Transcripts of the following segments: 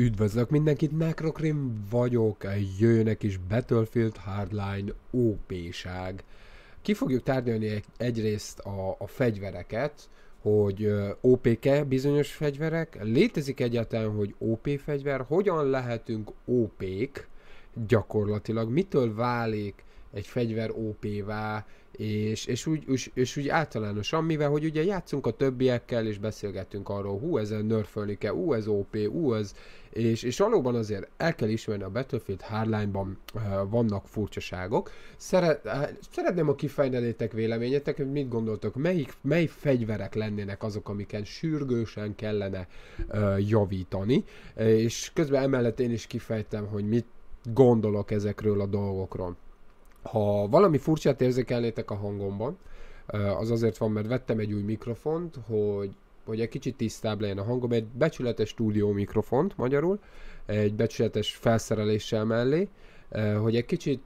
Üdvözlök mindenkit, Necrokrim vagyok, jöjjönek is Battlefield Hardline OP-ság. Ki fogjuk tárgyalni egyrészt a, a fegyvereket, hogy OP-ke bizonyos fegyverek, létezik egyáltalán, hogy OP fegyver, hogyan lehetünk OP-k gyakorlatilag, mitől válik egy fegyver OP-vá, és, és, úgy, és, és úgy általánosan, mivel hogy ugye játszunk a többiekkel, és beszélgetünk arról, hú, ezen nörfölni kell, ú, ez OP, ú, ez, és, és valóban azért el kell ismerni, a Battlefield Hardline-ban e, vannak furcsaságok. Szeret, e, eh, szeretném, a kifejtenétek véleményetek, hogy mit gondoltok, melyik, mely fegyverek lennének azok, amiken sürgősen kellene e, javítani, és közben emellett én is kifejtem, hogy mit gondolok ezekről a dolgokról. Ha valami furcsát érzékelnétek a hangomban, az azért van, mert vettem egy új mikrofont, hogy hogy egy kicsit tisztább legyen a hangom, egy becsületes stúdió mikrofont magyarul, egy becsületes felszereléssel mellé, hogy egy kicsit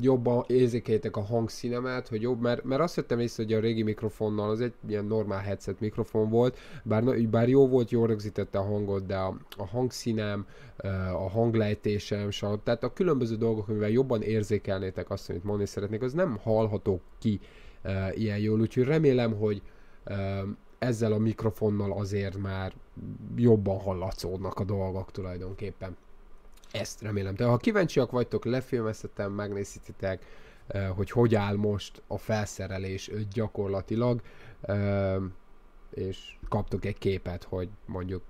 jobban érzékeljétek a hangszínemet, hogy jobb, mert, mert azt jöttem észre, hogy a régi mikrofonnal az egy ilyen normál headset mikrofon volt, bár, bár jó volt, jól rögzítette a hangot, de a, a hangszínem, a hanglejtésem, stb. tehát a különböző dolgok, amivel jobban érzékelnétek azt, amit mondani szeretnék, az nem hallható ki e, ilyen jól, úgyhogy remélem, hogy e, ezzel a mikrofonnal azért már jobban hallatszódnak a dolgok tulajdonképpen. Ezt remélem. De ha kíváncsiak vagytok, lefilmeztetem, megnézhetitek, hogy hogy áll most a felszerelés gyakorlatilag, és kaptok egy képet, hogy mondjuk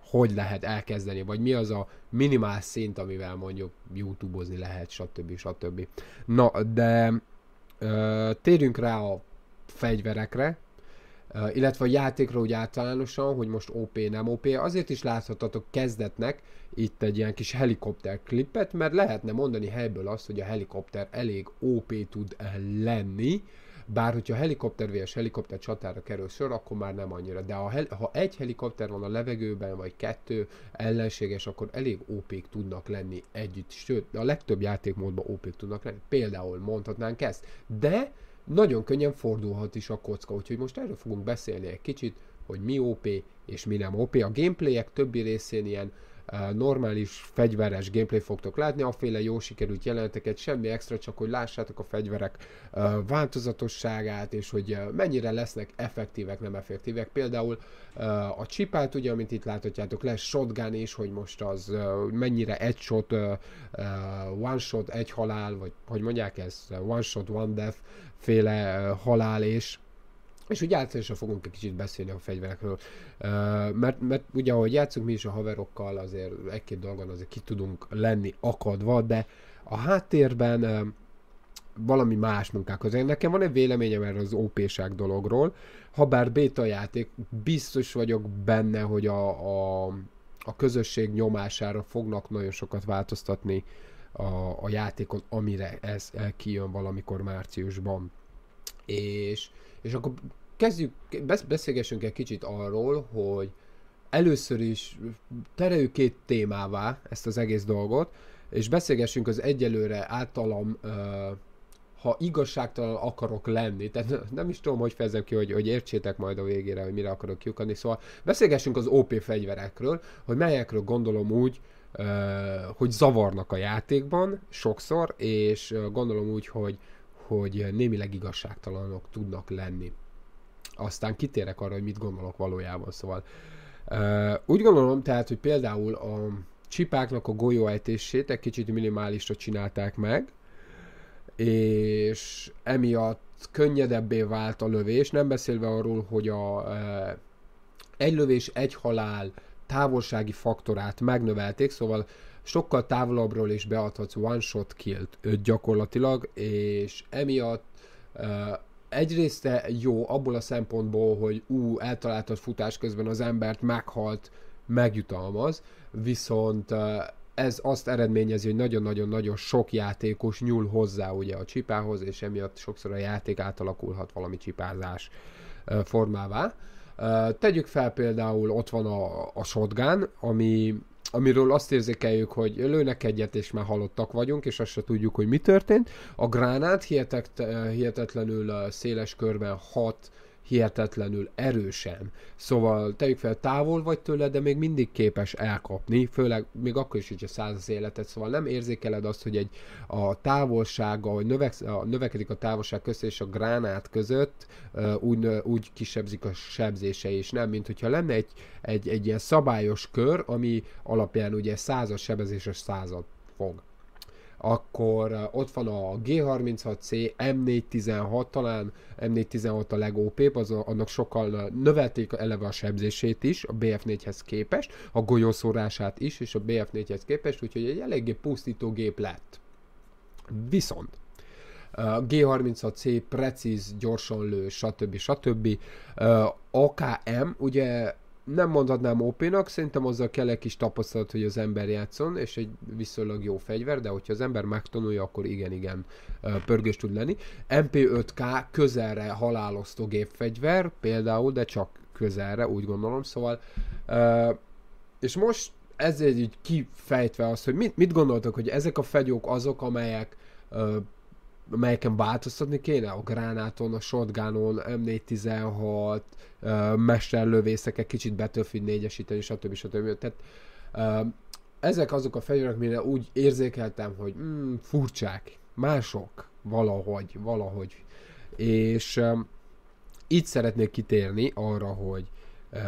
hogy lehet elkezdeni, vagy mi az a minimál szint, amivel mondjuk youtube-ozni lehet, stb. stb. Na, de ö, térjünk rá a fegyverekre, illetve a játékra úgy általánosan, hogy most OP, nem OP, azért is láthatatok kezdetnek itt egy ilyen kis helikopter klipet, mert lehetne mondani helyből azt, hogy a helikopter elég OP tud lenni, bár hogyha helikopter vs. helikopter csatára kerül sor, akkor már nem annyira. De ha, ha egy helikopter van a levegőben, vagy kettő ellenséges, akkor elég op tudnak lenni együtt. Sőt, a legtöbb játékmódban op tudnak lenni. Például mondhatnánk ezt. De nagyon könnyen fordulhat is a kocka, úgyhogy most erről fogunk beszélni egy kicsit, hogy mi OP és mi nem OP. A gameplayek többi részén ilyen normális fegyveres gameplay fogtok látni, aféle jó sikerült jeleneteket, semmi extra, csak hogy lássátok a fegyverek változatosságát, és hogy mennyire lesznek effektívek, nem effektívek. Például a csipát, ugye, amit itt láthatjátok, lesz shotgun és hogy most az mennyire egy shot, one shot, egy halál, vagy hogy mondják ezt, one shot, one death féle halál és és úgy általánosan fogunk egy kicsit beszélni a fegyverekről, mert, mert ugye ahogy játszunk mi is a haverokkal, azért egy-két dolgon azért ki tudunk lenni akadva, de a háttérben valami más munkák az. Nekem van egy véleményem erről az OP-ság dologról, ha bár béta játék, biztos vagyok benne, hogy a, a, a közösség nyomására fognak nagyon sokat változtatni a, a játékon, amire ez eh, kijön valamikor márciusban. És és akkor kezdjük, beszélgessünk egy kicsit arról, hogy először is tereljük két témává ezt az egész dolgot, és beszélgessünk az egyelőre általam, ha igazságtalan akarok lenni, tehát nem is tudom, hogy fejezem ki, hogy, hogy értsétek majd a végére, hogy mire akarok kiukadni, szóval beszélgessünk az OP fegyverekről, hogy melyekről gondolom úgy, hogy zavarnak a játékban sokszor, és gondolom úgy, hogy hogy némileg igazságtalanok tudnak lenni. Aztán kitérek arra, hogy mit gondolok valójában, szóval úgy gondolom tehát, hogy például a csipáknak a golyóejtését egy kicsit minimálisra csinálták meg, és emiatt könnyedebbé vált a lövés, nem beszélve arról, hogy a egy lövés, egy halál távolsági faktorát megnövelték, szóval sokkal távolabbról is beadhatsz one-shot killt gyakorlatilag, és emiatt uh, egyrészt jó abból a szempontból, hogy ú, eltaláltad futás közben az embert, meghalt, megjutalmaz, viszont uh, ez azt eredményezi, hogy nagyon-nagyon-nagyon sok játékos nyúl hozzá ugye a csipához, és emiatt sokszor a játék átalakulhat valami csipázás formává. tegyük fel például, ott van a, a shotgun, ami amiről azt érzékeljük, hogy lőnek egyet, és már halottak vagyunk, és azt se tudjuk, hogy mi történt. A gránát hihetet, eh, hihetetlenül eh, széles körben hat hihetetlenül erősen. Szóval tegyük fel, távol vagy tőle, de még mindig képes elkapni, főleg még akkor is, hogyha száz az életet, szóval nem érzékeled azt, hogy egy a távolsága, hogy növeksz, a, növekedik a távolság közt és a gránát között úgy, úgy kisebbzik a sebzése is, nem, mint hogyha lenne egy, egy, egy ilyen szabályos kör, ami alapján ugye százas és század fog akkor eh, ott van a G36C, M416 talán, M416 a legópébb, az a, annak sokkal eh, növelték eleve a sebzését is, a BF4-hez képest, a golyószórását is, és a BF4-hez képest, úgyhogy egy eléggé pusztító gép lett. Viszont a eh, G36C precíz, gyorsan lő, stb. stb. AKM, ugye nem mondhatnám OP-nak, szerintem azzal kell egy kis tapasztalat, hogy az ember játszon, és egy viszonylag jó fegyver, de hogyha az ember megtanulja, akkor igen-igen pörgős tud lenni. MP5K közelre halálosztó gépfegyver például, de csak közelre, úgy gondolom, szóval és most ezért így kifejtve azt, hogy mit, mit gondoltok, hogy ezek a fegyók azok, amelyek melyeken változtatni kéne, a gránáton, a shotgunon, M416, mesterlövészeket kicsit Battlefield 4-esíteni, stb. stb. Tehát ezek azok a fegyverek, mire úgy érzékeltem, hogy mm, furcsák, mások, valahogy, valahogy. És uh, itt szeretnék kitérni arra, hogy uh,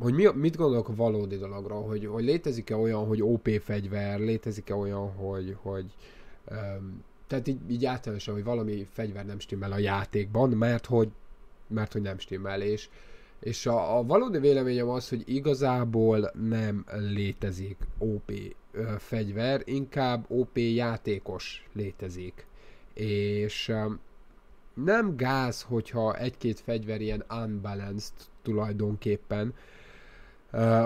hogy mi, mit gondolok a valódi dologra, hogy, hogy létezik-e olyan, hogy OP fegyver, létezik-e olyan, hogy, hogy um, tehát így, így általánosan, hogy valami fegyver nem stimmel a játékban, mert hogy, mert hogy nem stimmel, és, és a, a valódi véleményem az, hogy igazából nem létezik OP ö, fegyver, inkább OP játékos létezik. És ö, nem gáz, hogyha egy-két fegyver ilyen unbalanced tulajdonképpen,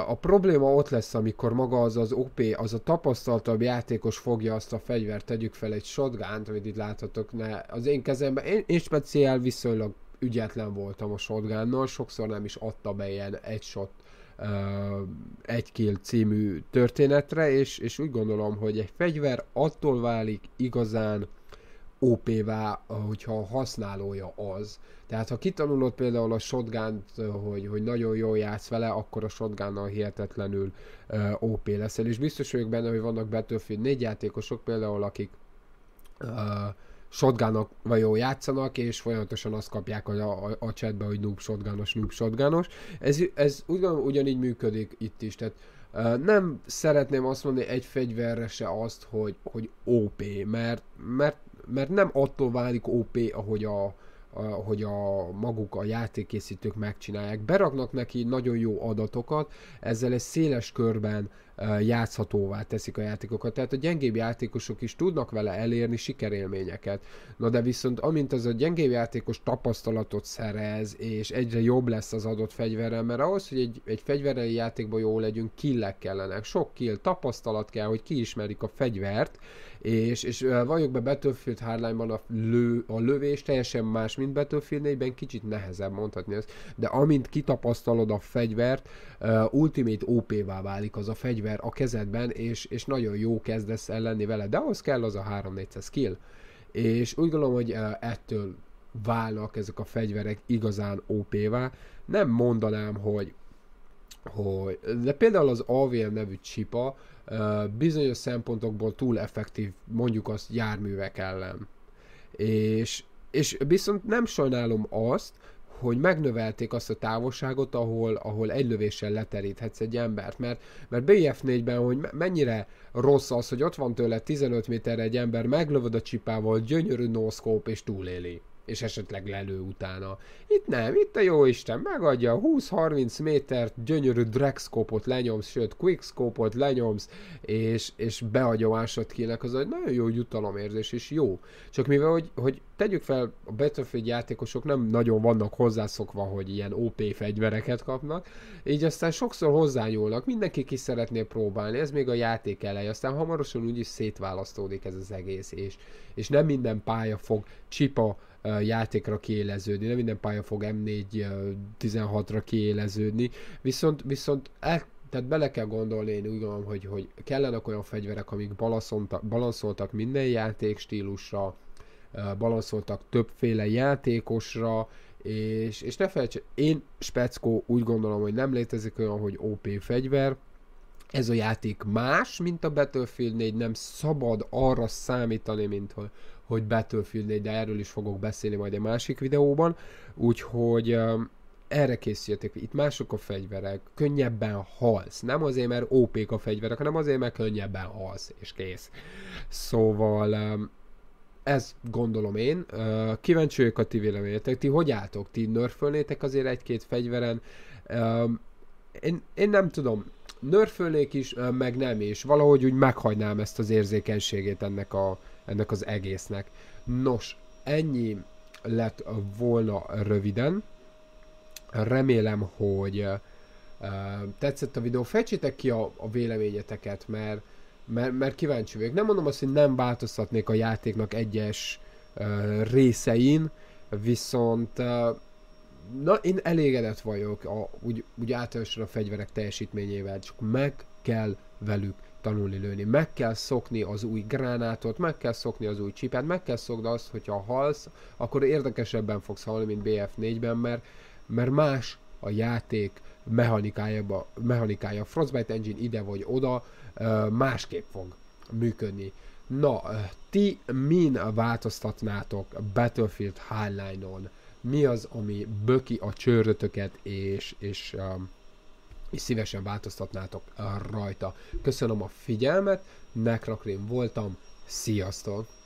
a probléma ott lesz, amikor maga az az OP, az a tapasztaltabb játékos fogja azt a fegyvert, tegyük fel egy shotgun amit itt láthatok, ne, az én kezemben, én, én speciál viszonylag ügyetlen voltam a shotgunnal, sokszor nem is adta be ilyen egy shot uh, egy kill című történetre, és, és úgy gondolom, hogy egy fegyver attól válik igazán OP-vá, eh, hogyha a használója az. Tehát ha kitanulod például a shotgun eh, hogy, hogy nagyon jól játsz vele, akkor a shotgun hihetetlenül uh, eh, OP leszel. És biztos vagyok benne, hogy vannak Battlefield 4 játékosok például, akik uh, shotgunnak vagy jó játszanak, és folyamatosan azt kapják a, a, a chatbe, hogy noob shotgunos, noob shotgunos. Ez, ez ugyan, ugyanígy működik itt is, tehát nem szeretném azt mondani egy fegyverre se azt, hogy, hogy OP, mert, mert mert nem attól válik OP, ahogy a, hogy a maguk a játékészítők megcsinálják. Beraknak neki nagyon jó adatokat, ezzel egy széles körben játszhatóvá teszik a játékokat. Tehát a gyengébb játékosok is tudnak vele elérni sikerélményeket. Na de viszont amint az a gyengébb játékos tapasztalatot szerez, és egyre jobb lesz az adott fegyverrel, mert ahhoz, hogy egy, egy fegyverrel játékban jó legyünk, killek kellenek. Sok kill, tapasztalat kell, hogy kiismerik a fegyvert, és, és vajuk be Battlefield hardline a, lő, a lövés teljesen más, mint Battlefield 4-ben, kicsit nehezebb mondhatni ezt, de amint kitapasztalod a fegyvert, uh, Ultimate OP-vá válik az a fegyver, fegyver a kezedben, és, és nagyon jó kezdesz el lenni vele, de ahhoz kell az a 3-400 skill. És úgy gondolom, hogy e, ettől válnak ezek a fegyverek igazán OP-vá. Nem mondanám, hogy hogy, de például az AVM nevű csipa e, bizonyos szempontokból túl effektív mondjuk azt járművek ellen. És, és viszont nem sajnálom azt, hogy megnövelték azt a távolságot, ahol, ahol egy lövéssel leteríthetsz egy embert, mert, mert BF4-ben, hogy mennyire rossz az, hogy ott van tőle 15 méterre egy ember, meglövöd a csipával, gyönyörű noszkóp és túléli és esetleg lelő utána. Itt nem, itt a jó Isten megadja, 20-30 métert gyönyörű dragscope-ot lenyomsz, sőt quickscope-ot lenyomsz, és, és beadja másodkinek, az egy nagyon jó jutalomérzés, és jó. Csak mivel, hogy, hogy tegyük fel, a Battlefield játékosok nem nagyon vannak hozzászokva, hogy ilyen OP fegyvereket kapnak, így aztán sokszor hozzányúlnak, mindenki ki szeretné próbálni, ez még a játék elej, aztán hamarosan úgyis szétválasztódik ez az egész, és, és nem minden pálya fog csipa játékra kiéleződni, nem minden pálya fog M4 16-ra kiéleződni, viszont, viszont el, tehát bele kell gondolni, én úgy gondolom, hogy, hogy kellenek olyan fegyverek, amik balanszoltak minden játék stílusra, balanszoltak többféle játékosra, és, és ne felejts, én speckó úgy gondolom, hogy nem létezik olyan, hogy OP fegyver, ez a játék más, mint a Battlefield 4, nem szabad arra számítani, mint hogy, hogy Battlefield 4, de erről is fogok beszélni majd egy másik videóban, úgyhogy um, erre készültek, itt mások a fegyverek, könnyebben halsz, nem azért, mert op a fegyverek, hanem azért, mert könnyebben halsz, és kész. Szóval um, ez gondolom én. Uh, kíváncsi vagyok a ti véleményetek. Ti hogy álltok? Ti nörfölnétek azért egy-két fegyveren? Um, én, én nem tudom. Nörfölnék is, meg nem is. Valahogy úgy meghagynám ezt az érzékenységét ennek a, ennek az egésznek. Nos, ennyi lett volna röviden. Remélem, hogy tetszett a videó. Fejtsétek ki a, a véleményeteket, mert, mert, mert kíváncsi vagyok. Nem mondom azt, hogy nem változtatnék a játéknak egyes részein, viszont na, én elégedett vagyok a, úgy, úgy általánosan a fegyverek teljesítményével, csak meg kell velük tanulni lőni. Meg kell szokni az új gránátot, meg kell szokni az új csipet, meg kell szokni azt, hogyha halsz, akkor érdekesebben fogsz halni, mint BF4-ben, mert, mert más a játék mechanikája, mechanikája. Frostbite Engine ide vagy oda másképp fog működni. Na, ti min változtatnátok Battlefield highline on Mi az, ami böki a csőrötöket, és, és um, és szívesen változtatnátok rajta. Köszönöm a figyelmet, Nekrakrém voltam, sziasztok!